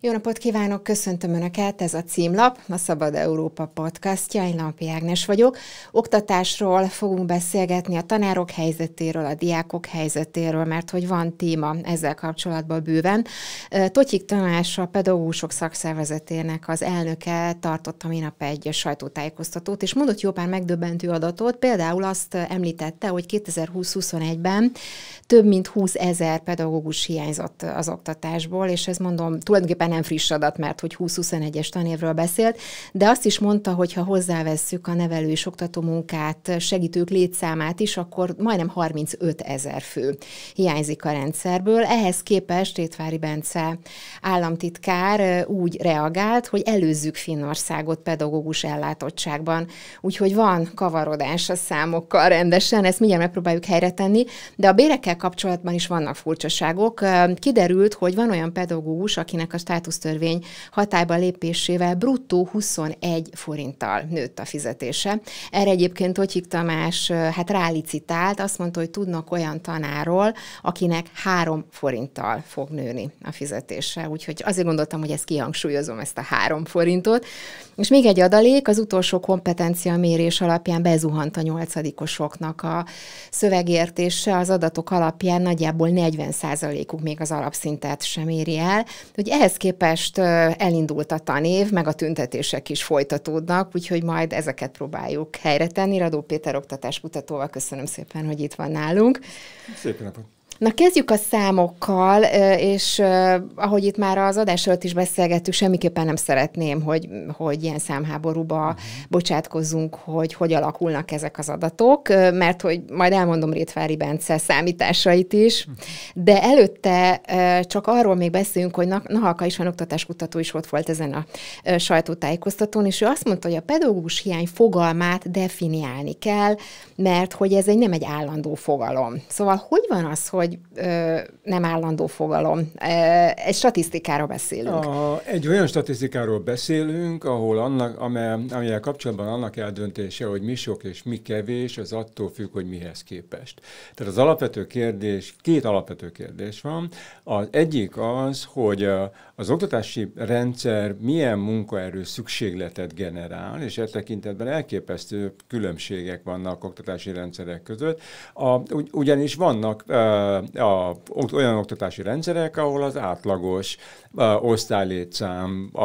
Jó napot kívánok, köszöntöm Önöket, ez a címlap, a Szabad Európa podcastja, én Lampi Ágnes vagyok. Oktatásról fogunk beszélgetni, a tanárok helyzetéről, a diákok helyzetéről, mert hogy van téma ezzel kapcsolatban bőven. Totyik Tamás, a pedagógusok szakszervezetének az elnöke tartotta minap egy sajtótájékoztatót, és mondott jó pár megdöbbentő adatot, például azt említette, hogy 2020-21-ben több mint 20 ezer pedagógus hiányzott az oktatásból, és ez mondom, tulajdonképpen nyilván nem friss adat, mert hogy 20-21-es tanévről beszélt, de azt is mondta, hogy ha hozzávesszük a nevelő és oktató munkát, segítők létszámát is, akkor majdnem 35 ezer fő hiányzik a rendszerből. Ehhez képest Rétvári Bence államtitkár úgy reagált, hogy előzzük Finnországot pedagógus ellátottságban. Úgyhogy van kavarodás a számokkal rendesen, ezt mindjárt megpróbáljuk helyre tenni, de a bérekkel kapcsolatban is vannak furcsaságok. Kiderült, hogy van olyan pedagógus, akinek a státusztörvény hatályba lépésével bruttó 21 forinttal nőtt a fizetése. Erre egyébként Tocsik Tamás hát rálicitált, azt mondta, hogy tudnak olyan tanáról, akinek 3 forinttal fog nőni a fizetése. Úgyhogy azért gondoltam, hogy ezt kihangsúlyozom, ezt a 3 forintot. És még egy adalék, az utolsó kompetencia mérés alapján bezuhant a nyolcadikosoknak a szövegértése, az adatok alapján nagyjából 40%-uk még az alapszintet sem éri el. Hogy ehhez képest elindult a tanév, meg a tüntetések is folytatódnak, úgyhogy majd ezeket próbáljuk helyre tenni. Radó Péter oktatáskutatóval köszönöm szépen, hogy itt van nálunk. Szép napot! Na kezdjük a számokkal, és ahogy itt már az adás előtt is beszélgettük, semmiképpen nem szeretném, hogy, hogy ilyen számháborúba mhm. bocsátkozzunk, hogy hogy alakulnak ezek az adatok, mert hogy majd elmondom Rétvári Bence számításait is, mhm. de előtte csak arról még beszélünk, hogy Nahalka van oktatáskutató is ott volt ezen a sajtótájékoztatón, és ő azt mondta, hogy a pedagógus hiány fogalmát definiálni kell, mert hogy ez egy nem egy állandó fogalom. Szóval hogy van az, hogy hogy ö, nem állandó fogalom. Egy statisztikáról beszélünk. A, egy olyan statisztikáról beszélünk, ahol annak, amely, amelyel kapcsolatban annak eldöntése, hogy mi sok és mi kevés, az attól függ, hogy mihez képest. Tehát az alapvető kérdés, két alapvető kérdés van. Az egyik az, hogy az oktatási rendszer milyen munkaerő szükségletet generál, és e tekintetben elképesztő különbségek vannak oktatási rendszerek között. A, ugy, ugyanis vannak uh, a, olyan oktatási rendszerek, ahol az átlagos osztálylétszám a,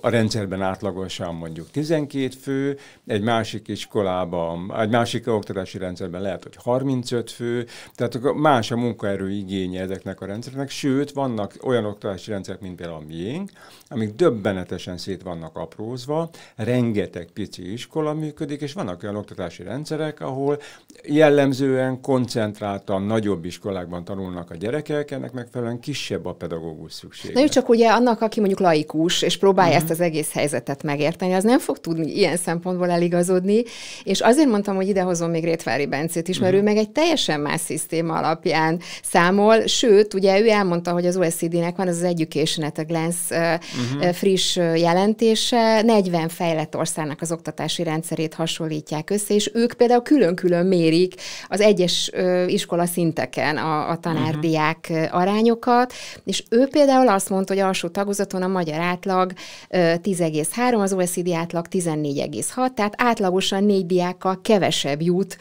a rendszerben átlagosan mondjuk 12 fő, egy másik iskolában, egy másik oktatási rendszerben lehet, hogy 35 fő, tehát más a munkaerő igénye ezeknek a rendszereknek, sőt, vannak olyan oktatási rendszerek, mint például a miénk, amik döbbenetesen szét vannak aprózva, rengeteg pici iskola működik, és vannak olyan oktatási rendszerek, ahol jellemzően koncentráltan nagyobb iskolákban tanulnak a gyerekek, ennek megfelelően kisebb a pedagógus szükség szükség. Na jó, csak ugye annak, aki mondjuk laikus, és próbálja uh-huh. ezt az egész helyzetet megérteni, az nem fog tudni ilyen szempontból eligazodni, és azért mondtam, hogy idehozom még Rétvári Bencét is, mert uh-huh. ő meg egy teljesen más szisztéma alapján számol, sőt, ugye ő elmondta, hogy az OECD-nek van az, az Education at a Glance uh-huh. friss jelentése, 40 fejlett országnak az oktatási rendszerét hasonlítják össze, és ők például külön-külön mérik az egyes iskola szinteken a, a tanárdiák uh-huh. arányokat, és ő például például azt mondta, hogy alsó tagozaton a magyar átlag 10,3, az OECD átlag 14,6, tehát átlagosan négy diákkal kevesebb jut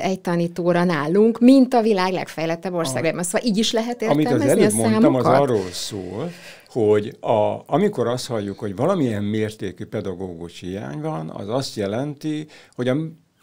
egy tanítóra nálunk, mint a világ legfejlettebb országában. Szóval így is lehet értelmezni Amit az előbb a mondtam, az arról szól, hogy a, amikor azt halljuk, hogy valamilyen mértékű pedagógus hiány van, az azt jelenti, hogy a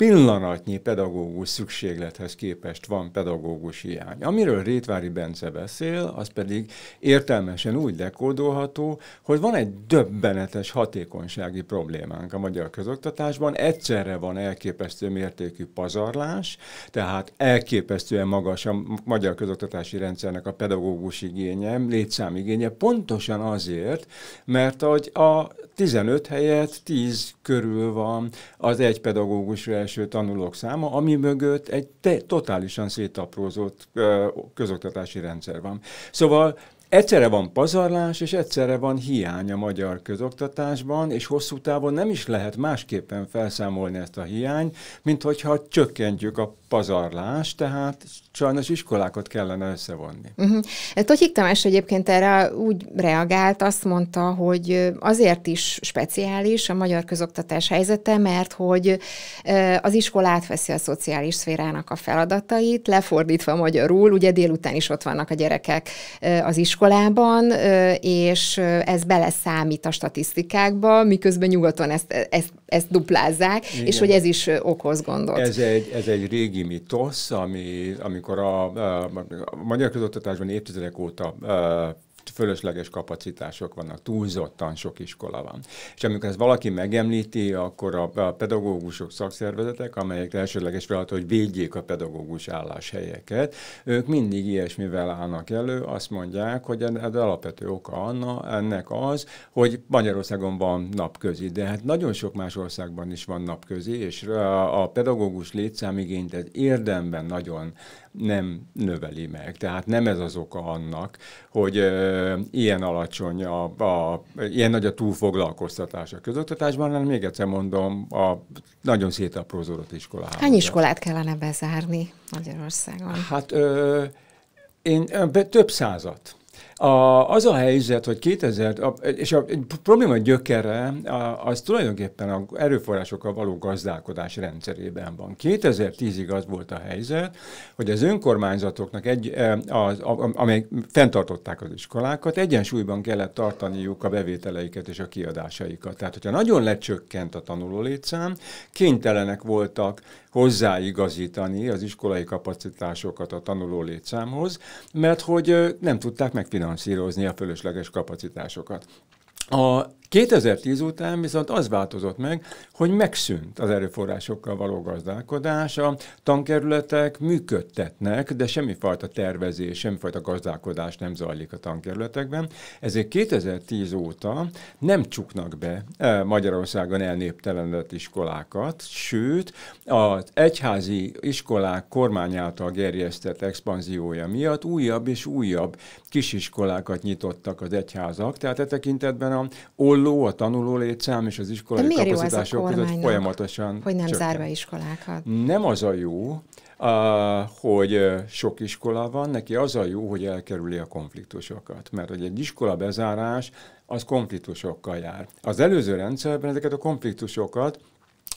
pillanatnyi pedagógus szükséglethez képest van pedagógus hiány. Amiről Rétvári Bence beszél, az pedig értelmesen úgy dekódolható, hogy van egy döbbenetes hatékonysági problémánk a magyar közoktatásban. Egyszerre van elképesztő mértékű pazarlás, tehát elképesztően magas a magyar közoktatási rendszernek a pedagógus igénye, igénye, pontosan azért, mert hogy a 15 helyett 10 körül van az egy pedagógusra érvényesül tanulók száma, ami mögött egy te, totálisan szétaprózott közoktatási rendszer van. Szóval Egyszerre van pazarlás, és egyszerre van hiány a magyar közoktatásban, és hosszú távon nem is lehet másképpen felszámolni ezt a hiány, mint hogyha csökkentjük a pazarlást, tehát sajnos iskolákat kellene összevonni. Uh-huh. Mhm. Tocsik Tamás egyébként erre úgy reagált, azt mondta, hogy azért is speciális a magyar közoktatás helyzete, mert hogy az iskola átveszi a szociális szférának a feladatait, lefordítva magyarul, ugye délután is ott vannak a gyerekek az iskolában, iskolában, és ez beleszámít a statisztikákba, miközben nyugaton ezt, e, ezt, ezt duplázzák, Igen. és hogy ez is okoz gondot. Ez egy, ez egy régi mitosz, ami, amikor a, a, a magyar közoktatásban évtizedek óta a, fölösleges kapacitások vannak, túlzottan sok iskola van. És amikor ezt valaki megemlíti, akkor a pedagógusok, szakszervezetek, amelyek elsődleges feladat, hogy védjék a pedagógus álláshelyeket, ők mindig ilyesmivel állnak elő, azt mondják, hogy ez alapvető oka anna, ennek az, hogy Magyarországon van napközi, de hát nagyon sok más országban is van napközi, és a pedagógus létszámigényt ez érdemben nagyon nem növeli meg. Tehát nem ez az oka annak, hogy ö, ilyen alacsony a, a, ilyen nagy a túlfoglalkoztatás a közoktatásban, hanem még egyszer mondom, a nagyon szétaprózódott iskola. Hány iskolát kellene bezárni Magyarországon? Hát ö, én ö, több százat. A, az a helyzet, hogy 2000, a, és a, a probléma gyökere, a, az tulajdonképpen a erőforrásokkal való gazdálkodás rendszerében van. 2010-ig az volt a helyzet, hogy az önkormányzatoknak, egy, e, az, a, amelyek fenntartották az iskolákat, egyensúlyban kellett tartaniuk a bevételeiket és a kiadásaikat. Tehát, hogyha nagyon lecsökkent a tanuló létszám, kénytelenek voltak hozzáigazítani az iskolai kapacitásokat a tanuló létszámhoz, mert hogy nem tudták megfinanszírozni a fölösleges kapacitásokat. A 2010 után viszont az változott meg, hogy megszűnt az erőforrásokkal való gazdálkodás, a tankerületek működtetnek, de semmifajta tervezés, semmifajta gazdálkodás nem zajlik a tankerületekben. Ezért 2010 óta nem csuknak be e, Magyarországon elnéptelenedett iskolákat, sőt, az egyházi iskolák kormány által gerjesztett expanziója miatt újabb és újabb kisiskolákat nyitottak az egyházak, tehát e tekintetben a létszám, olló, a tanuló létszám és az iskolai De kapacitások között folyamatosan. Hogy nem csökken. zárva iskolákat. Nem az a jó, a, hogy sok iskola van, neki az a jó, hogy elkerüli a konfliktusokat. Mert hogy egy iskola bezárás, az konfliktusokkal jár. Az előző rendszerben ezeket a konfliktusokat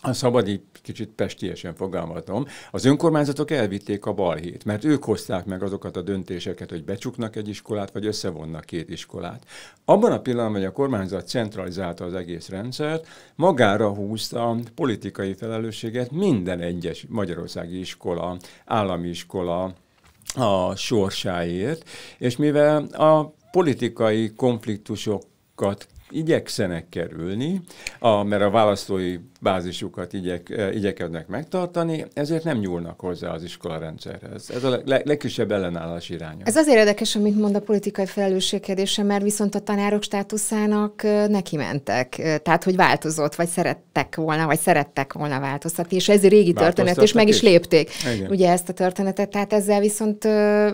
a szabad kicsit pestiesen fogalmazom, az önkormányzatok elvitték a balhét, mert ők hozták meg azokat a döntéseket, hogy becsuknak egy iskolát, vagy összevonnak két iskolát. Abban a pillanatban, hogy a kormányzat centralizálta az egész rendszert, magára húzta a politikai felelősséget minden egyes magyarországi iskola, állami iskola, a sorsáért, és mivel a politikai konfliktusokat igyekszenek kerülni, a, mert a választói bázisukat igyek, eh, igyekednek megtartani, ezért nem nyúlnak hozzá az iskola rendszerhez. Ez a le, legkisebb ellenállás iránya. Ez azért érdekes, amit mond a politikai felelősség mert viszont a tanárok státuszának eh, neki mentek. Eh, tehát, hogy változott, vagy szerettek volna, vagy szerettek volna változtatni, és ez régi történet, és meg is, is lépték. Igen. Ugye ezt a történetet, tehát ezzel viszont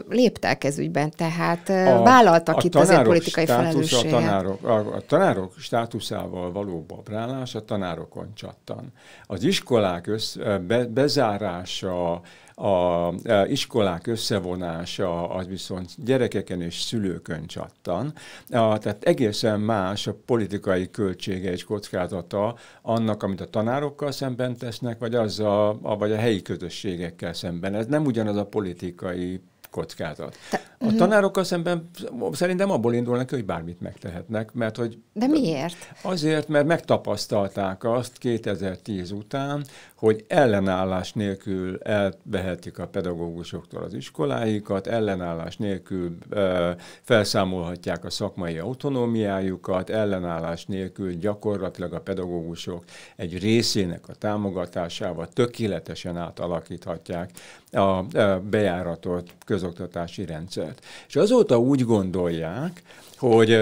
léptek ez ügyben, tehát a, vállaltak a itt azért politikai felelősséget. A tanárok, a, a tanárok státuszával való babrálás a tanárokon csat elszakadtan. Az iskolák össz, be, bezárása, a iskolák összevonása az viszont gyerekeken és szülőkön csattan. Tehát egészen más a politikai költsége és kockázata annak, amit a tanárokkal szemben tesznek, vagy, az a, vagy a helyi közösségekkel szemben. Ez nem ugyanaz a politikai kockázat. Te, a mhm. tanárokkal szemben szerintem abból indulnak hogy bármit megtehetnek, mert hogy... De miért? Azért, mert megtapasztalták azt 2010 után, hogy ellenállás nélkül elvehetik a pedagógusoktól az iskoláikat, ellenállás nélkül ö, felszámolhatják a szakmai autonómiájukat, ellenállás nélkül gyakorlatilag a pedagógusok egy részének a támogatásával tökéletesen átalakíthatják a ö, bejáratot köz közoktatási rendszert. És azóta úgy gondolják, hogy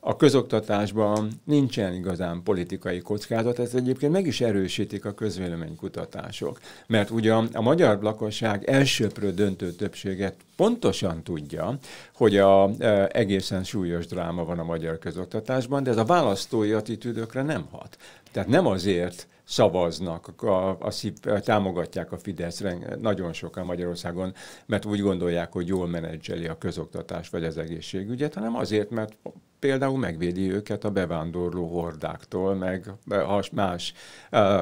a közoktatásban nincsen igazán politikai kockázat, ezt egyébként meg is erősítik a közvéleménykutatások. Mert ugye a magyar lakosság elsőprő döntő többséget pontosan tudja, hogy a, egészen súlyos dráma van a magyar közoktatásban, de ez a választói attitűdökre nem hat. Tehát nem azért szavaznak, a, a, a, támogatják a Fidesz nagyon sokan Magyarországon, mert úgy gondolják, hogy jól menedzseli a közoktatás vagy az egészségügyet, hanem azért, mert például megvédi őket a bevándorló hordáktól, meg más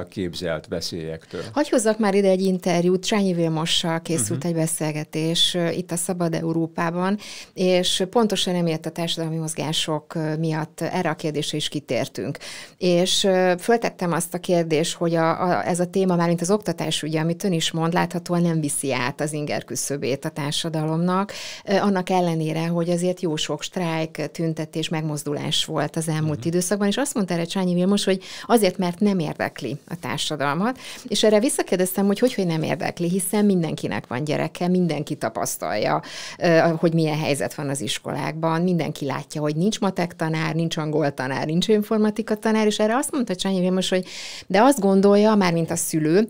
képzelt veszélyektől. Hogy hozzak már ide egy interjút, Csányi Vilmossal készült uh-huh. egy beszélgetés itt a Szabad Európában, és pontosan emiatt a társadalmi mozgások miatt erre a kérdésre is kitértünk. És föltettem azt a kérdést, hogy a, a, ez a téma már, mint az oktatás ugye, amit ön is mond, láthatóan nem viszi át az inger küszöbét a társadalomnak, annak ellenére, hogy azért jó sok sztrájk, tüntetés, és megmozdulás volt az elmúlt uh-huh. időszakban, és azt mondta erre Csányi Vilmos, hogy azért, mert nem érdekli a társadalmat, és erre visszakérdeztem, hogy hogy, hogy nem érdekli, hiszen mindenkinek van gyereke, mindenki tapasztalja, hogy milyen helyzet van az iskolákban, mindenki látja, hogy nincs matek tanár, nincs angol tanár, nincs informatika tanár, és erre azt mondta Csányi Vilmos, hogy de azt gondolja, már mint a szülő,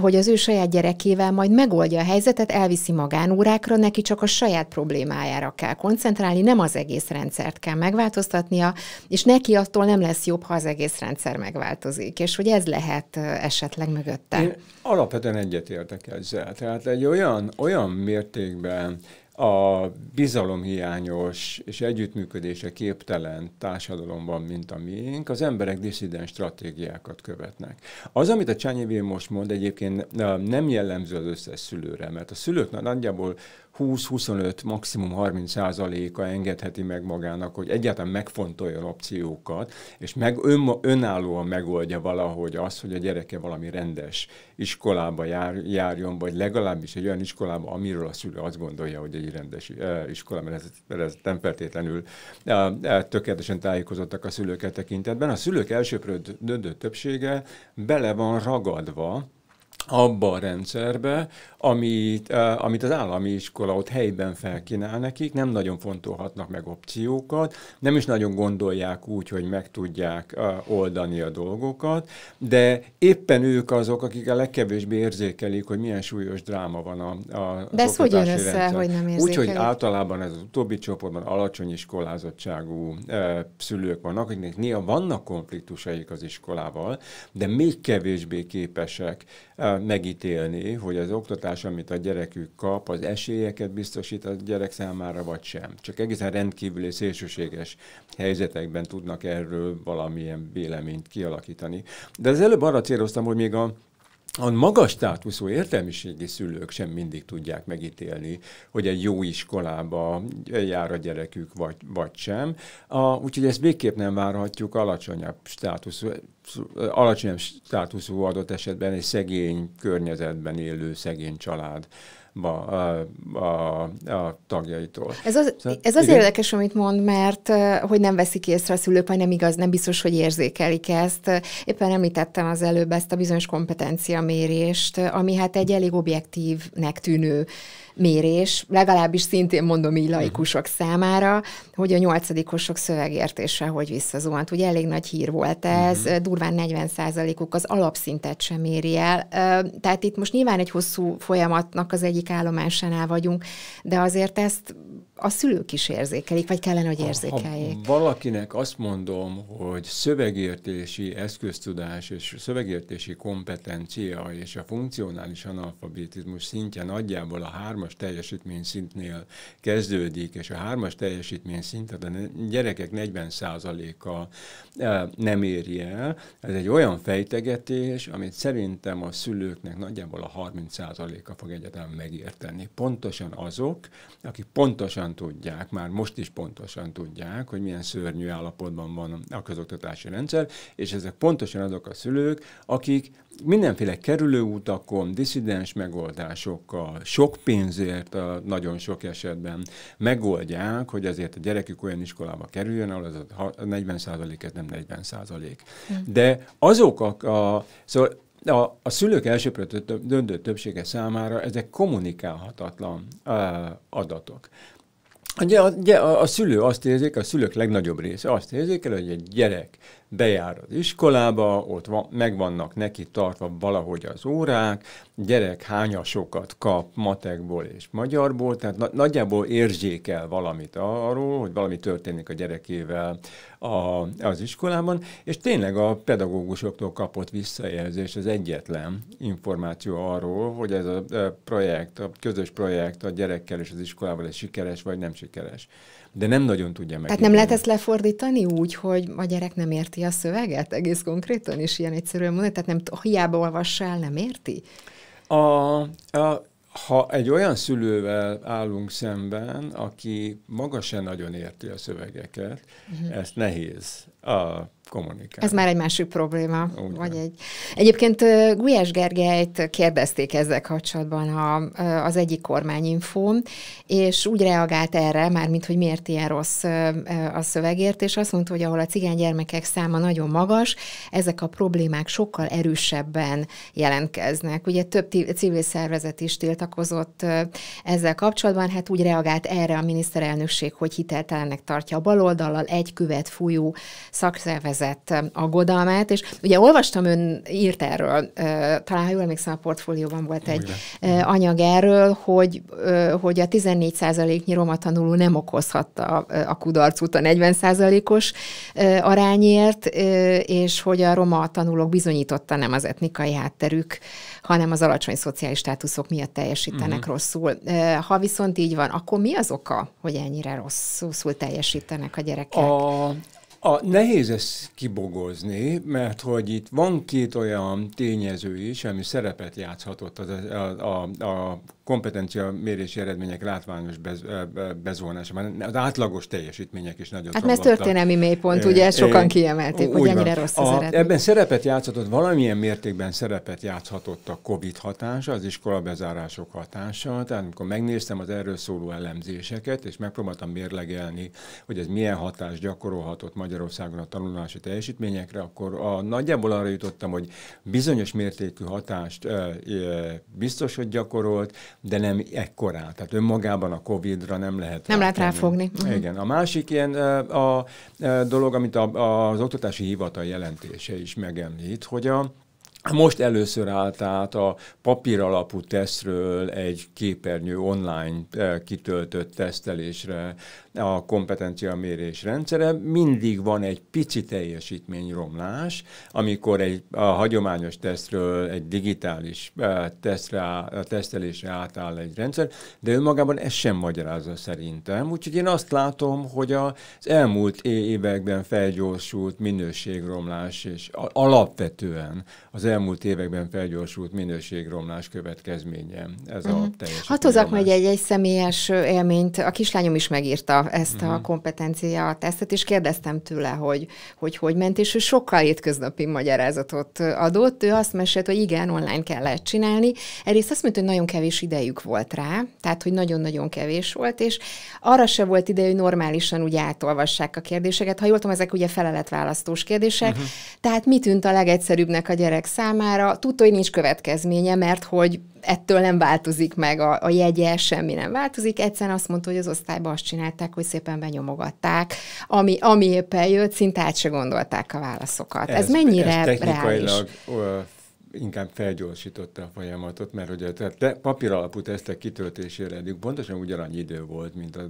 hogy az ő saját gyerekével majd megoldja a helyzetet, elviszi magánórákra, neki csak a saját problémájára kell koncentrálni, nem az egész rendszert kell megváltoztatnia, és neki attól nem lesz jobb, ha az egész rendszer megváltozik, és hogy ez lehet esetleg mögötte. Én alapvetően egyetértek ezzel. Tehát egy olyan, olyan mértékben a bizalomhiányos és együttműködése képtelen társadalomban, mint a miénk, az emberek diszidens stratégiákat követnek. Az, amit a Csányi most mond, egyébként nem jellemző az összes szülőre, mert a szülők nagyjából 20-25, maximum 30 százaléka engedheti meg magának, hogy egyáltalán megfontoljon opciókat, és meg ön, önállóan megoldja valahogy azt, hogy a gyereke valami rendes iskolába jár, járjon, vagy legalábbis egy olyan iskolába, amiről a szülő azt gondolja, hogy egy rendes iskola, mert ez, mert ez nem feltétlenül tökéletesen tájékozottak a szülőket tekintetben. A szülők elsőprő döntő többsége bele van ragadva, abba a rendszerbe, amit, eh, amit az állami iskola ott helyben felkínál nekik, nem nagyon fontolhatnak meg opciókat, nem is nagyon gondolják úgy, hogy meg tudják eh, oldani a dolgokat, de éppen ők azok, akik a legkevésbé érzékelik, hogy milyen súlyos dráma van a, a De ez hogy jön össze, rendszer. hogy nem érzékelik? Úgyhogy általában ez az utóbbi csoportban alacsony iskolázottságú eh, szülők vannak, akiknek néha vannak konfliktusaik az iskolával, de még kevésbé képesek eh, kell megítélni, hogy az oktatás, amit a gyerekük kap, az esélyeket biztosít a gyerek számára, vagy sem. Csak egészen rendkívüli szélsőséges helyzetekben tudnak erről valamilyen véleményt kialakítani. De az előbb arra céloztam, hogy még a a magas státuszú értelmiségi szülők sem mindig tudják megítélni, hogy egy jó iskolába jár a gyerekük, vagy, vagy sem. A, úgyhogy ezt végképp nem várhatjuk alacsonyabb státuszú, alacsonyabb státuszú adott esetben egy szegény környezetben élő szegény család ma a, a, a tagjaitól. Ez az, szóval, ez az érdekes, amit mond, mert hogy nem veszik észre a szülők, vagy nem igaz, nem biztos, hogy érzékelik ezt. Éppen említettem az előbb ezt a bizonyos kompetenciamérést, ami hát egy elég objektívnek tűnő mérés, legalábbis szintén mondom így mhm. laikusok számára, hogy a nyolcadikosok szövegértése hogy visszazuhant. Ugye elég nagy hír volt ez, uh-huh. durván 40%-uk az alapszintet sem éri el. Tehát itt most nyilván egy hosszú folyamatnak az egyik állomásánál vagyunk, de azért ezt a szülők is érzékelik, vagy kellene, hogy érzékeljék. Ha valakinek azt mondom, hogy szövegértési eszköztudás és szövegértési kompetencia és a funkcionális analfabetizmus szintje nagyjából a hármas teljesítmény szintnél kezdődik, és a hármas teljesítmény szintet a gyerekek 40%-a e, nem éri el. Ez egy olyan fejtegetés, amit szerintem a szülőknek nagyjából a 30%-a fog egyetem megérteni. Pontosan azok, akik pontosan pontosan tudják, már most is pontosan tudják, hogy milyen szörnyű állapotban van a közoktatási rendszer, és ezek pontosan azok a szülők, akik mindenféle kerülőutakon, diszidens megoldásokkal, sok pénzért nagyon sok esetben megoldják, hogy azért a gyerekük olyan iskolába kerüljön, ahol az a 40 százalék, ez nem 40 százalék. Hm. De azok a, a szóval a, a szülők elsőpről döntő többsége számára ezek kommunikálhatatlan uh, adatok. Ugye a, a, a szülő azt érzik, a szülők legnagyobb része azt érzik, hogy egy gyerek bejár az iskolába, ott van, megvannak neki tartva valahogy az órák, gyerek hányasokat kap matekból és magyarból, tehát na- nagyjából érzékel valamit arról, hogy valami történik a gyerekével a, az iskolában, és tényleg a pedagógusoktól kapott visszajelzés az egyetlen információ arról, hogy ez a e, projekt, a közös projekt a gyerekkel és az iskolával ez sikeres vagy nem sikeres de nem nagyon tudja meg. Tehát nem lehet ezt lefordítani úgy, hogy a gyerek nem érti a szöveget egész konkrétan, és ilyen egyszerűen mondani, tehát nem, hiába olvassa el, nem érti? A, a, ha egy olyan szülővel állunk szemben, aki maga se nagyon érti a szövegeket, uh-huh. ezt nehéz a kommunikálni. Ez már egy másik probléma. Ugyan. Vagy egy. Egyébként Gulyás Gergelyt kérdezték ezzel kapcsolatban a, az egyik kormányinfón, és úgy reagált erre, már mint hogy miért ilyen rossz a szövegért, és azt mondta, hogy ahol a cigány gyermekek száma nagyon magas, ezek a problémák sokkal erősebben jelentkeznek. Ugye több civil szervezet is tiltakozott ezzel kapcsolatban, hát úgy reagált erre a miniszterelnökség, hogy hiteltelennek tartja a baloldallal egy követ fújó szakszervezet érzett aggodalmát, és ugye olvastam, ön írt erről, talán ha jól emlékszem, a portfólióban volt egy Ugyan. anyag erről, hogy, hogy a 14%-nyi roma tanuló nem okozhatta a kudarc a 40%-os arányért, és hogy a roma tanulók bizonyította nem az etnikai hátterük, hanem az alacsony szociális státuszok miatt teljesítenek uh-huh. rosszul. Ha viszont így van, akkor mi az oka, hogy ennyire rosszul teljesítenek a gyerekek? A, a nehéz ezt kibogozni, mert hogy itt van két olyan tényező is, ami szerepet játszhatott az, a, a, a kompetencia mérési eredmények látványos bez, bezvonásában. Az átlagos teljesítmények is nagyon Hát mert ez történelmi mélypont, ugye ezt sokan kiemelték, hogy ennyire rossz az eredmény. Ebben szerepet játszhatott, valamilyen mértékben szerepet játszhatott a COVID hatása, az iskola bezárások hatása. Tehát amikor megnéztem az erről szóló elemzéseket, és megpróbáltam mérlegelni, hogy ez milyen hatást gyakorolhatott magyar Magyarországon a tanulási teljesítményekre, akkor a, nagyjából arra jutottam, hogy bizonyos mértékű hatást e, e, biztos, hogy gyakorolt, de nem ekkorá. Tehát önmagában a COVID-ra nem lehet Nem lehet ráfogni. Uh-huh. Igen. A másik ilyen a, a, a dolog, amit a, a, az oktatási hivatal jelentése is megemlít, hogy a most először állt át a papír alapú tesztről egy képernyő online kitöltött tesztelésre, a kompetencia mérés rendszere, mindig van egy pici teljesítményromlás, amikor egy a hagyományos tesztről egy digitális eh, tesztre, a tesztelésre átáll egy rendszer, de önmagában ez sem magyarázza szerintem. Úgyhogy én azt látom, hogy az elmúlt években felgyorsult minőségromlás, és alapvetően az elmúlt években felgyorsult minőségromlás következménye ez uh-huh. a mhm. teljesítményromlás. Hát hozzak meg egy, egy személyes élményt. A kislányom is megírta ezt uh-huh. a mhm. kompetencia tesztet, és kérdeztem tőle, hogy, hogy hogy ment, és ő sokkal étköznapi magyarázatot adott. Ő azt mesélt, hogy igen, online kellett csinálni. Egyrészt azt mondta, hogy nagyon kevés idejük volt rá, tehát hogy nagyon-nagyon kevés volt, és arra se volt ideje, hogy normálisan úgy átolvassák a kérdéseket. Ha jól tudom, ezek ugye feleletválasztós kérdések, uh-huh. tehát mi tűnt a legegyszerűbbnek a gyerek számára? Tudta, hogy nincs következménye, mert hogy ettől nem változik meg a, a jegye, semmi nem változik. Egyszerűen azt mondta, hogy az osztályban azt csinálták, hogy szépen benyomogatták, ami, ami éppen jött, szinte át se gondolták a válaszokat. Ez, ez mennyire ez technikailag reális? inkább felgyorsította a folyamatot, mert hogy tehát te papír alapú tesztek kitöltésére eddig pontosan ugyanannyi idő volt, mint a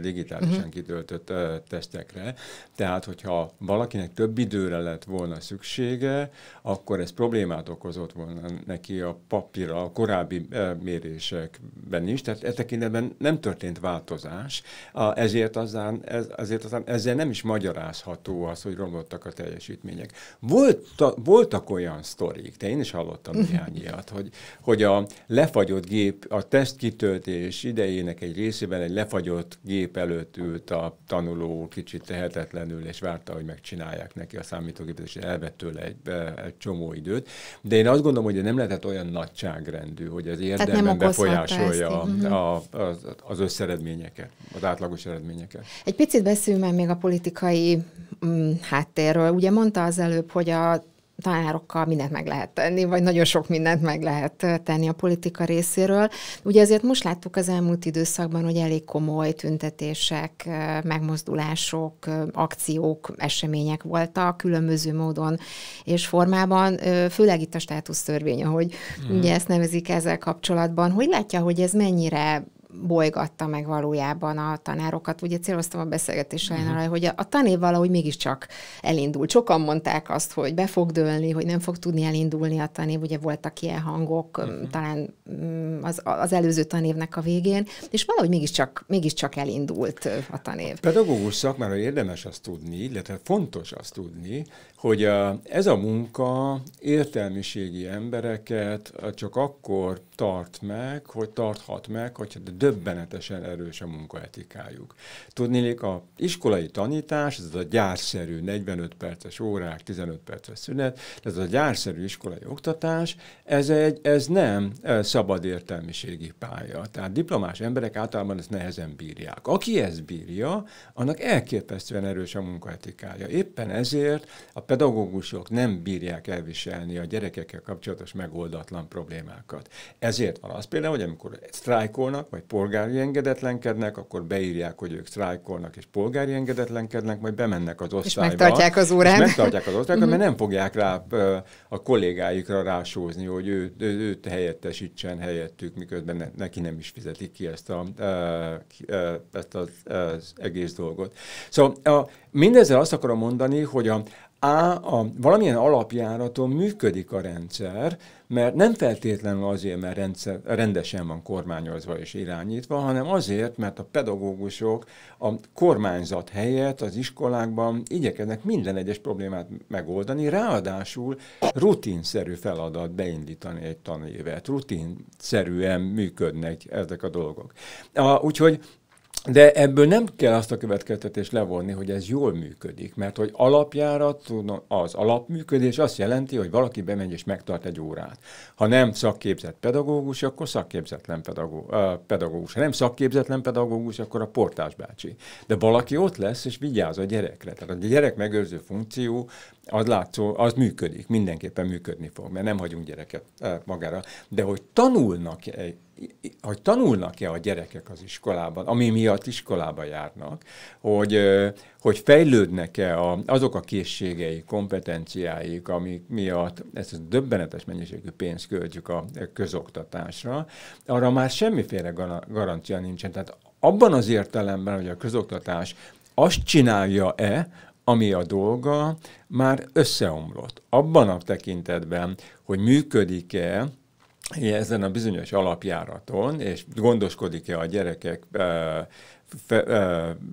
digitálisan uh-huh. kitöltött uh, tesztekre. Tehát, hogyha valakinek több időre lett volna szüksége, akkor ez problémát okozott volna neki a papír a korábbi uh, mérésekben is. Tehát e tekintetben nem történt változás, a, ezért, azán, ez, ezért azán ezzel nem is magyarázható az, hogy romlottak a teljesítmények. Volt, voltak olyan sztorik, de én is hallottam néhány ilyet, hogy, hogy a lefagyott gép, a tesztkitöltés idejének egy részében egy lefagyott gép előtt ült a tanuló kicsit tehetetlenül, és várta, hogy megcsinálják neki a számítógépet, és elvett tőle egy, eh, egy csomó időt. De én azt gondolom, hogy nem lehetett olyan nagyságrendű, hogy ez érdemben befolyásolja mhm. a, a, az, az összeredményeket, az átlagos eredményeket. Egy picit beszéljünk már még a politikai mm, háttérről. Ugye mondta az előbb, hogy a tanárokkal mindent meg lehet tenni, vagy nagyon sok mindent meg lehet tenni a politika részéről. Ugye azért most láttuk az elmúlt időszakban, hogy elég komoly tüntetések, megmozdulások, akciók, események voltak különböző módon és formában, főleg itt a státusztörvény, ahogy mm. ugye ezt nevezik ezzel kapcsolatban. Hogy látja, hogy ez mennyire bolygatta meg valójában a tanárokat. Ugye céloztam a beszélgetés uh-huh. Mhm. arra, hogy a, a tanév valahogy mégiscsak elindult. Sokan mondták azt, hogy be fog dőlni, hogy nem fog tudni elindulni a tanév. Ugye voltak ilyen hangok, uh-huh. talán mm, az, az előző tanévnek a végén, és valahogy mégiscsak, mégiscsak elindult a tanév. A pedagógus szakmára érdemes azt tudni, illetve fontos azt tudni, hogy a, ez a munka értelmiségi embereket csak akkor tart meg, hogy tarthat meg, hogyha döbbenetesen erős a munkaetikájuk. Tudnélik, a iskolai tanítás, ez a gyárszerű 45 perces órák, 15 perces szünet, ez a gyárszerű iskolai oktatás, ez, egy, ez nem szabad értelmiségi pálya. Tehát diplomás emberek általában ezt nehezen bírják. Aki ezt bírja, annak elképesztően erős a munkaetikája. Éppen ezért a pedagógusok nem bírják elviselni a gyerekekkel kapcsolatos megoldatlan problémákat. Ezért van az például, hogy amikor sztrájkolnak, vagy polgári engedetlenkednek, akkor beírják, hogy ők sztrájkolnak és polgári engedetlenkednek, majd bemennek az osztályba. És megtartják az órát. megtartják az osztályt, mert mhm. nem fogják rá a kollégáikra rásózni, hogy ő, ő, őt helyettesítsen helyettük, miközben ne, neki nem is fizetik ki ezt, a, ezt az, az egész dolgot. Szóval a, mindezzel azt akarom mondani, hogy a, á, a, valamilyen alapjáraton működik a rendszer, mert nem feltétlenül azért, mert rendszer, rendesen van kormányozva és irányítva, hanem azért, mert a pedagógusok a kormányzat helyett az iskolákban igyekeznek minden egyes problémát megoldani, ráadásul rutinszerű feladat beindítani egy tanévet, rutinszerűen működnek ezek a dolgok. A, úgyhogy de ebből nem kell azt a következtetést levonni, hogy ez jól működik, mert hogy alapjára az alapműködés azt jelenti, hogy valaki bemegy és megtart egy órát. Ha nem szakképzett pedagógus, akkor szakképzetlen pedagógus. pedagógus. Ha nem szakképzetlen pedagógus, akkor a portás bácsi. De valaki ott lesz és vigyáz a gyerekre. Tehát a gyerek megőrző funkció az látszó, az működik, mindenképpen működni fog, mert nem hagyunk gyereket magára. De hogy tanulnak hogy tanulnak-e a gyerekek az iskolában, ami miatt iskolába járnak, hogy, hogy fejlődnek-e a, azok a készségei, kompetenciáik, amik miatt ezt a döbbenetes mennyiségű pénzt költjük a közoktatásra, arra már semmiféle garancia nincsen. Tehát abban az értelemben, hogy a közoktatás azt csinálja-e, ami a dolga, már összeomlott. Abban a tekintetben, hogy működik-e, ezen a bizonyos alapjáraton, és gondoskodik-e a gyerekek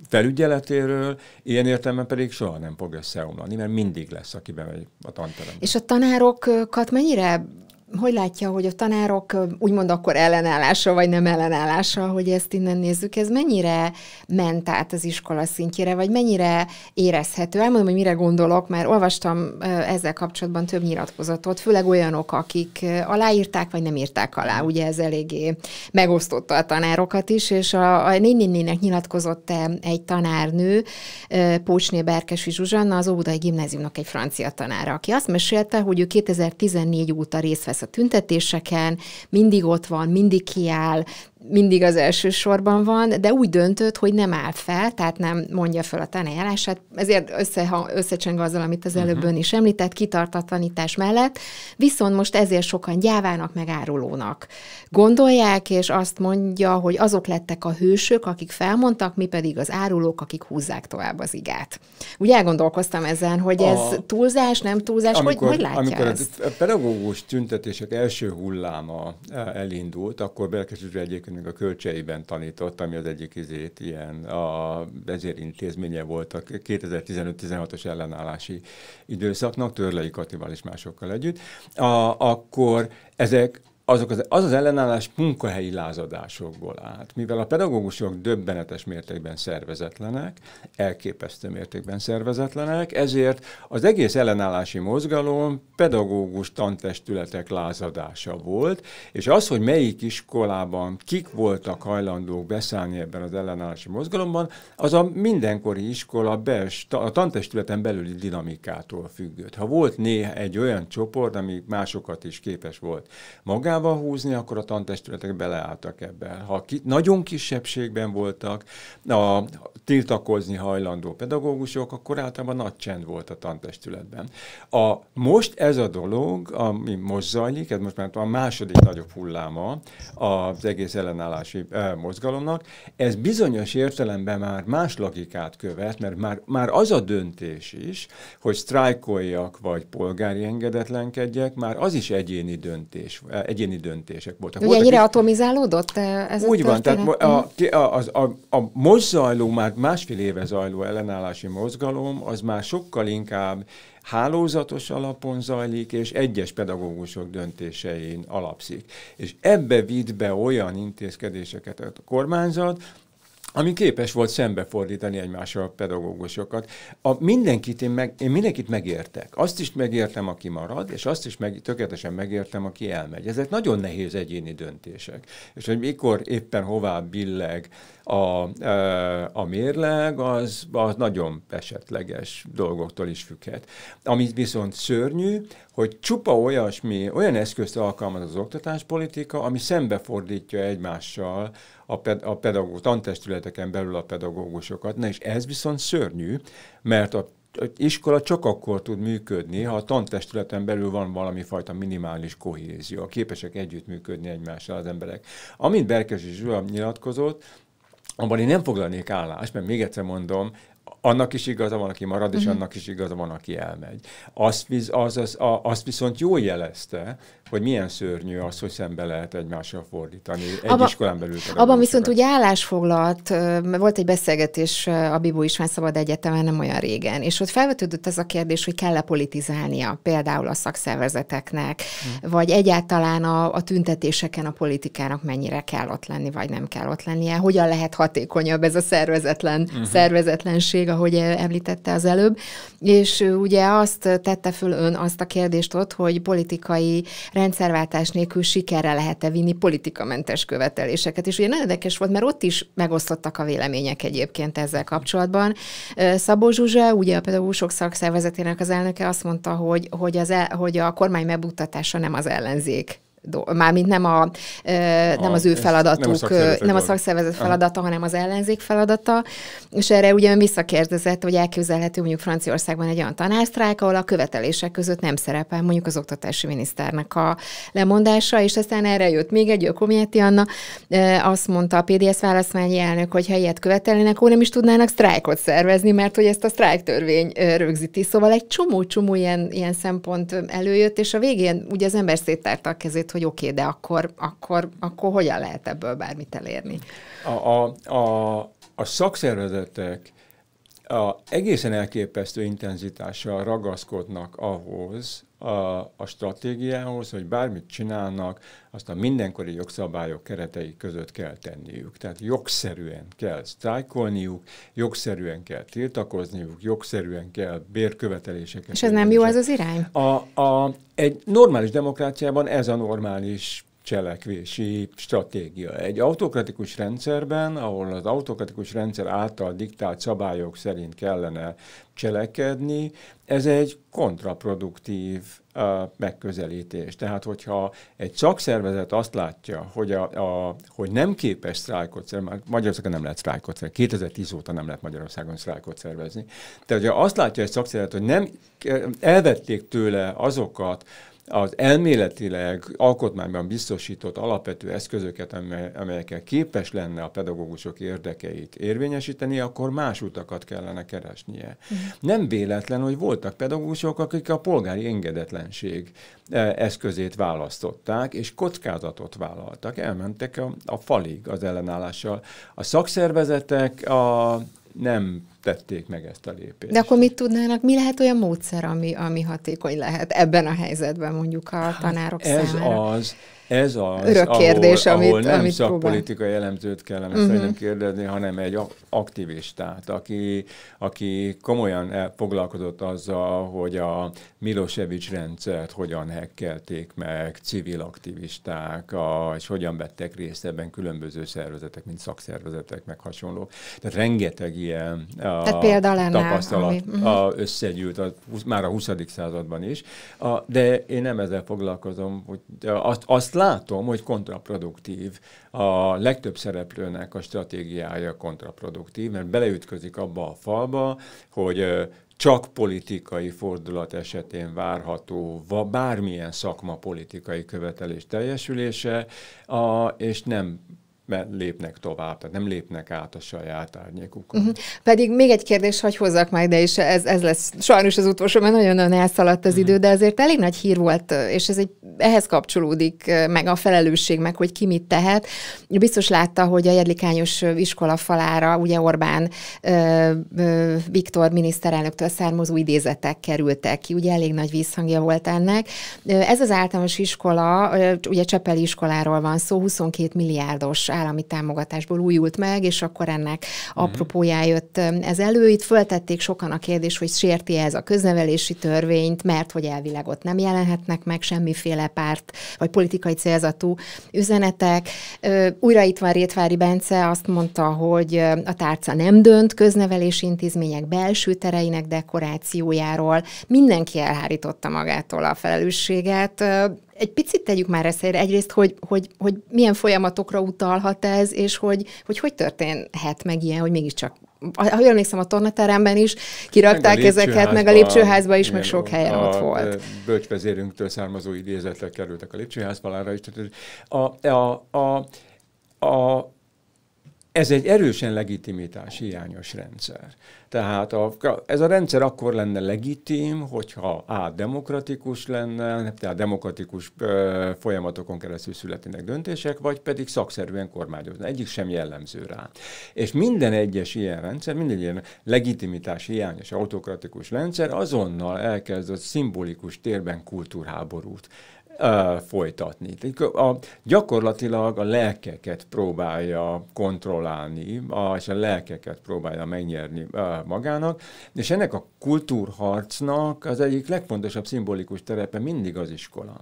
felügyeletéről, ilyen értelemben pedig soha nem fog összeomlani, mert mindig lesz, aki bemegy a tanterembe. És a tanárokat mennyire hogy látja, hogy a tanárok úgymond akkor ellenállása, vagy nem ellenállása, hogy ezt innen nézzük, ez mennyire ment át az iskola szintjére, vagy mennyire érezhető? Elmondom, hogy mire gondolok, mert olvastam ezzel kapcsolatban több nyilatkozatot, főleg olyanok, akik aláírták, vagy nem írták alá. Ugye ez eléggé megosztotta a tanárokat is, és a, a nénénének nyilatkozott -e egy tanárnő, Pócsné Berkesi Zsuzsanna, az Óbudai Gimnáziumnak egy francia tanára, aki azt mesélte, hogy ő 2014 óta részt vesz a tüntetéseken, mindig ott van, mindig kiáll, mindig az első sorban van, de úgy döntött, hogy nem áll fel, tehát nem mondja fel a tanájárását. ezért össze, összecseng azzal, amit az előbb mhm. ön is említett, kitartatlanítás mellett, viszont most ezért sokan gyávának, meg árulónak gondolják, és azt mondja, hogy azok lettek a hősök, akik felmondtak, mi pedig az árulók, akik húzzák tovább az igát. Úgy elgondolkoztam ezen, hogy ez a... túlzás, nem túlzás, amikor, hogy, hogy látja Amikor ezt? a pedagógus tüntetések első hulláma eh, elindult, akkor belkezdődő egyébként nekünk a kölcseiben tanított, ami az egyik izét ilyen a vezérintézménye volt a 2015-16-os ellenállási időszaknak, Törlei Katival és másokkal együtt, a, akkor ezek azok az, az az ellenállás munkahelyi lázadásokból állt. Mivel a pedagógusok döbbenetes mértékben szervezetlenek, elképesztő mértékben szervezetlenek, ezért az egész ellenállási mozgalom pedagógus tantestületek lázadása volt, és az, hogy melyik iskolában kik voltak hajlandók beszállni ebben az ellenállási mozgalomban, az a mindenkori iskola bels, a tantestületen belüli dinamikától függött. Ha volt néha egy olyan csoport, ami másokat is képes volt magát, magával húzni, akkor a tantestületek beleálltak ebben. Ha ki, nagyon kisebbségben voltak, a tiltakozni hajlandó pedagógusok, akkor általában nagy csend volt a tantestületben. A, most ez a dolog, ami most zajlik, ez most már a második nagyobb hulláma az egész ellenállási eh, mozgalomnak, ez bizonyos értelemben már más logikát követ, mert már, már az a döntés is, hogy sztrájkoljak vagy polgári engedetlenkedjek, már az is egyéni döntés, egy egyéni döntések voltak. Ugye ennyire atomizálódott eh, ez Úgy a van, tehát mhm. a, a, a, a, a mozzajló, már másfél éve zajló ellenállási mozgalom, az már sokkal inkább hálózatos alapon zajlik, és egyes pedagógusok döntésein alapszik. És ebbe vitt be olyan intézkedéseket a kormányzat, ami képes volt szembefordítani egymással a pedagógusokat. A mindenkit én, meg, én mindenkit megértek. Azt is megértem, aki marad, és azt is meg, tökéletesen megértem, aki elmegy. Ezek nagyon nehéz egyéni döntések. És hogy mikor éppen hová billeg a, a mérleg az, az nagyon esetleges dolgoktól is függhet. Amit viszont szörnyű, hogy csupa olyasmi, olyan eszközt alkalmaz az oktatáspolitika, ami szembefordítja egymással a, ped, a pedagógus, tantestületeken belül a pedagógusokat. Na és ez viszont szörnyű, mert a iskola csak akkor tud működni, ha a tantestületen belül van valami fajta minimális kohézió, képesek együttműködni egymással az emberek. Amint Berkes is nyilatkozott, abban én nem foglalnék állást, mert még egyszer mondom, annak is igaza van, aki marad, és uh-huh. annak is igaza van, aki elmegy. Azt, viz, az, az, a, azt viszont jól jelezte, hogy milyen szörnyű az, hogy szembe lehet egymással fordítani egy abba, iskolán belül. Abban viszont ugye állásfoglalt, volt egy beszélgetés a Bibó István Szabad Egyetemen nem olyan régen, és ott felvetődött ez a kérdés, hogy kell-e politizálnia például a szakszervezeteknek, hmm. vagy egyáltalán a, a tüntetéseken a politikának mennyire kell ott lenni, vagy nem kell ott lennie, hogyan lehet hatékonyabb ez a szervezetlen, uh-huh. szervezetlenség, ahogy említette az előbb, és ugye azt tette föl ön azt a kérdést ott, hogy politikai rendszerváltás nélkül sikerre lehet-e vinni politikamentes követeléseket. És ugye nagyon érdekes volt, mert ott is megosztottak a vélemények egyébként ezzel kapcsolatban. Szabó Zsuzsa, ugye a pedagógusok szakszervezetének az elnöke azt mondta, hogy, hogy, az el, hogy a kormány megbuttatása nem az ellenzék mármint nem, a, nem az ő feladatuk, nem a, nem a szakszervezet feladata, Aha. hanem az ellenzék feladata, és erre ugye ön visszakérdezett, hogy elképzelhető mondjuk Franciaországban egy olyan tanársztrájk, ahol a követelések között nem szerepel mondjuk az oktatási miniszternek a lemondása, és aztán erre jött még egy Ökomieti Anna, azt mondta a PDS válaszmányi elnök, hogy ha ilyet követelnének, akkor nem is tudnának sztrájkot szervezni, mert hogy ezt a törvény rögzíti. Szóval egy csomó-csomó ilyen, ilyen szempont előjött, és a végén ugye az ember széttárta a kezét hogy oké, okay, de akkor, akkor, akkor hogyan lehet ebből bármit elérni? A, a, a, a szakszervezetek a, egészen elképesztő intenzitással ragaszkodnak ahhoz, a, a stratégiához, hogy bármit csinálnak, azt a mindenkori jogszabályok keretei között kell tenniük. Tehát jogszerűen kell sztrájkolniuk, jogszerűen kell tiltakozniuk, jogszerűen kell bérköveteléseket. És ez nem jó az az irány? A, a, egy normális demokráciában ez a normális cselekvési stratégia. Egy autokratikus rendszerben, ahol az autokratikus rendszer által diktált szabályok szerint kellene cselekedni, ez egy kontraproduktív uh, megközelítés. Tehát, hogyha egy szakszervezet azt látja, hogy, a, a, hogy nem képes sztrájkot szervezni, Magyarországon nem lehet sztrájkot szervezni, 2010 óta nem lehet Magyarországon sztrájkot szervezni. Tehát, hogyha azt látja egy szakszervezet, hogy nem elvették tőle azokat az elméletileg alkotmányban biztosított alapvető eszközöket, amelyekkel képes lenne a pedagógusok érdekeit érvényesíteni, akkor más utakat kellene keresnie. Mhm. Nem véletlen, hogy voltak pedagógusok, akik a polgári engedetlenség e, eszközét választották, és kockázatot vállaltak. Elmentek a, a falig az ellenállással. A szakszervezetek a, nem tették meg ezt a lépést. De akkor mit tudnának, mi lehet olyan módszer, ami, ami hatékony lehet ebben a helyzetben mondjuk a hát tanárok ez számára? Ez az, ez az, Örök kérdés, ahol, amit, ahol nem amit szakpolitikai próbál. elemzőt kellene uh-huh. kérdezni, hanem egy aktivistát, aki, aki komolyan foglalkozott azzal, hogy a Milosevic rendszert hogyan hekkelték meg civil aktivisták, a, és hogyan vettek részt ebben különböző szervezetek, mint szakszervezetek, meg hasonlók. Tehát rengeteg ilyen a, Tehát tapasztalat ami, uh-huh. a, összegyűlt a, már a 20. században is. A, de én nem ezzel foglalkozom, hogy azt, azt látom, hogy kontraproduktív. A legtöbb szereplőnek a stratégiája kontraproduktív, mert beleütközik abba a falba, hogy csak politikai fordulat esetén várható bármilyen szakma politikai követelés teljesülése, és nem mert lépnek tovább, tehát nem lépnek át a saját árnyékukon. Uh-huh. Mhm. Pedig még egy kérdés, hogy hozzak meg, de is ez, ez lesz sajnos az utolsó, mert nagyon-nagyon elszaladt az uh-huh. idő, de azért elég nagy hír volt, és ez egy, ehhez kapcsolódik meg a felelősség, meg hogy ki mit tehet. Biztos látta, hogy a jedlikányos iskola falára ugye Orbán ö, ö, Viktor miniszterelnöktől származó idézetek kerültek ki, ugye elég nagy visszhangja volt ennek. Ez az általános iskola, ugye Csepeli iskoláról van szó, 22 milliárdos állami támogatásból újult meg, és akkor ennek uh-huh. apropójá jött ez elő. Itt föltették sokan a kérdés, hogy sérti ez a köznevelési törvényt, mert hogy elvileg ott nem jelenhetnek meg semmiféle párt vagy politikai célzatú üzenetek. Újra itt van Rétvári Bence, azt mondta, hogy a tárca nem dönt köznevelési intézmények belső tereinek dekorációjáról. Mindenki elhárította magától a felelősséget egy picit tegyük már eszére egyrészt, hogy, hogy, hogy milyen folyamatokra utalhat ez, és hogy hogy, hogy történhet meg ilyen, hogy mégiscsak ahogy emlékszem, a tornateremben is kirakták meg ezeket, meg a lépcsőházba is, meg sok helyen ott volt. bölcsvezérünktől származó idézetek kerültek a lépcsőházpalára is. a, a, a, a ez egy erősen legitimitás hiányos rendszer. Tehát a, ez a rendszer akkor lenne legitim, hogyha A. demokratikus lenne, tehát demokratikus ö, folyamatokon keresztül születnek döntések, vagy pedig szakszerűen kormányozna. Egyik sem jellemző rá. És minden egyes ilyen rendszer, minden ilyen legitimitás hiányos autokratikus rendszer azonnal elkezd a szimbolikus térben kultúrháborút folytatni. A, gyakorlatilag a lelkeket próbálja kontrollálni, a, és a lelkeket próbálja megnyerni a, magának, és ennek a kultúrharcnak az egyik legfontosabb szimbolikus terepe mindig az iskola.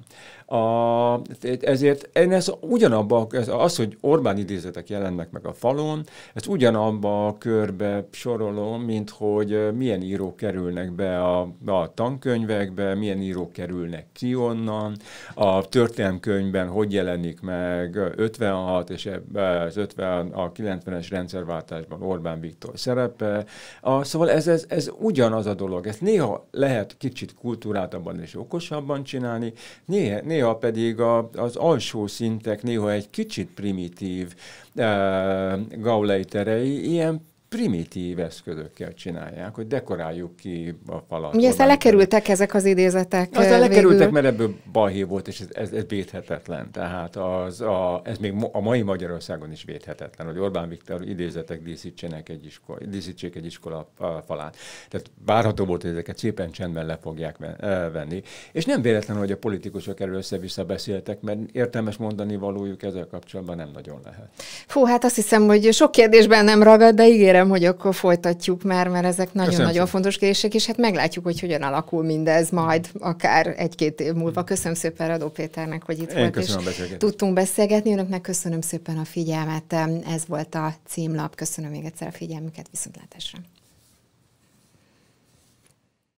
A, ezért ez ugyanabba, ez az, hogy Orbán idézetek jelennek meg a falon, ez ugyanabba a körbe sorolom, mint hogy milyen írók kerülnek be a, a tankönyvekbe, milyen írók kerülnek ki onnan, a történelmkönyvben hogy jelenik meg 56 és ebbe az 50, a 90-es rendszerváltásban Orbán Viktor szerepe. A, szóval ez, ez, ez ugyanaz a dolog. Ezt néha lehet kicsit kultúrátabban és okosabban csinálni, néha, néha néha pedig a, az alsó szintek néha egy kicsit primitív e, eh, gaulejterei, ilyen primitív eszközökkel csinálják, hogy dekoráljuk ki a falat. Ugye ezt lekerültek ezek az idézetek Aztán eh, lekerültek, végül. mert ebből balhív volt, és ez, ez, ez védhetetlen. Tehát az, a, ez még a mai Magyarországon is védhetetlen, hogy Orbán Viktor idézetek díszítsenek egy iskola, díszítsék egy iskola falát. Tehát várható volt, hogy ezeket szépen csendben le fogják eh, venni. És nem véletlen, hogy a politikusok erről össze-vissza beszéltek, mert értelmes mondani valójuk ezzel kapcsolatban nem nagyon lehet. Fú, hát azt hiszem, hogy sok kérdésben nem ragad, de ígérem Kérem, hogy akkor folytatjuk már, mert ezek nagyon-nagyon fontos kérdések, és hát meglátjuk, hogy hogyan alakul mindez majd, akár egy-két év múlva. Köszönöm szépen Radó Péternek, hogy itt Én volt, és tudtunk beszélgetni. Önöknek köszönöm szépen a figyelmet. Ez volt a címlap. Köszönöm még egyszer a figyelmüket. Viszontlátásra.